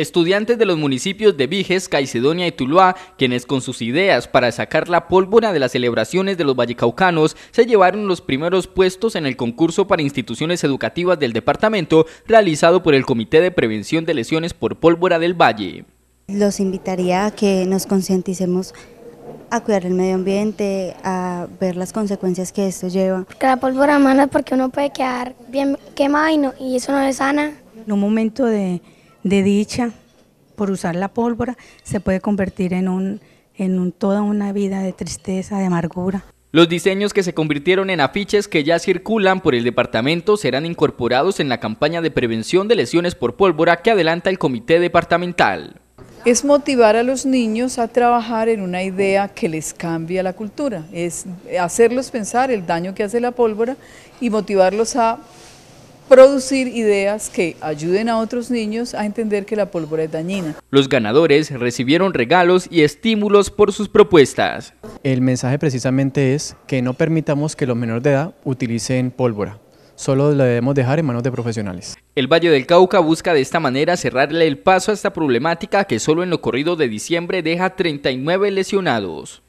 Estudiantes de los municipios de Viges, Caicedonia y Tuluá, quienes con sus ideas para sacar la pólvora de las celebraciones de los vallecaucanos, se llevaron los primeros puestos en el concurso para instituciones educativas del departamento realizado por el Comité de Prevención de Lesiones por Pólvora del Valle. Los invitaría a que nos concienticemos a cuidar el medio ambiente, a ver las consecuencias que esto lleva. La pólvora mala porque uno puede quedar bien quemado y, eso no es sana. En un momento de de dicha por usar la pólvora se puede convertir en, un, en toda una vida de tristeza, de amargura. Los diseños que se convirtieron en afiches que ya circulan por el departamento serán incorporados en la campaña de prevención de lesiones por pólvora que adelanta el comité departamental. Es motivar a los niños a trabajar en una idea que les cambia la cultura, es hacerlos pensar el daño que hace la pólvora y motivarlos a producir ideas que ayuden a otros niños a entender que la pólvora es dañina. Los ganadores recibieron regalos y estímulos por sus propuestas. El mensaje precisamente es que no permitamos que los menores de edad utilicen pólvora. Solo la debemos dejar en manos de profesionales. El Valle del Cauca busca de esta manera cerrarle el paso a esta problemática que solo en lo corrido de diciembre deja 39 lesionados.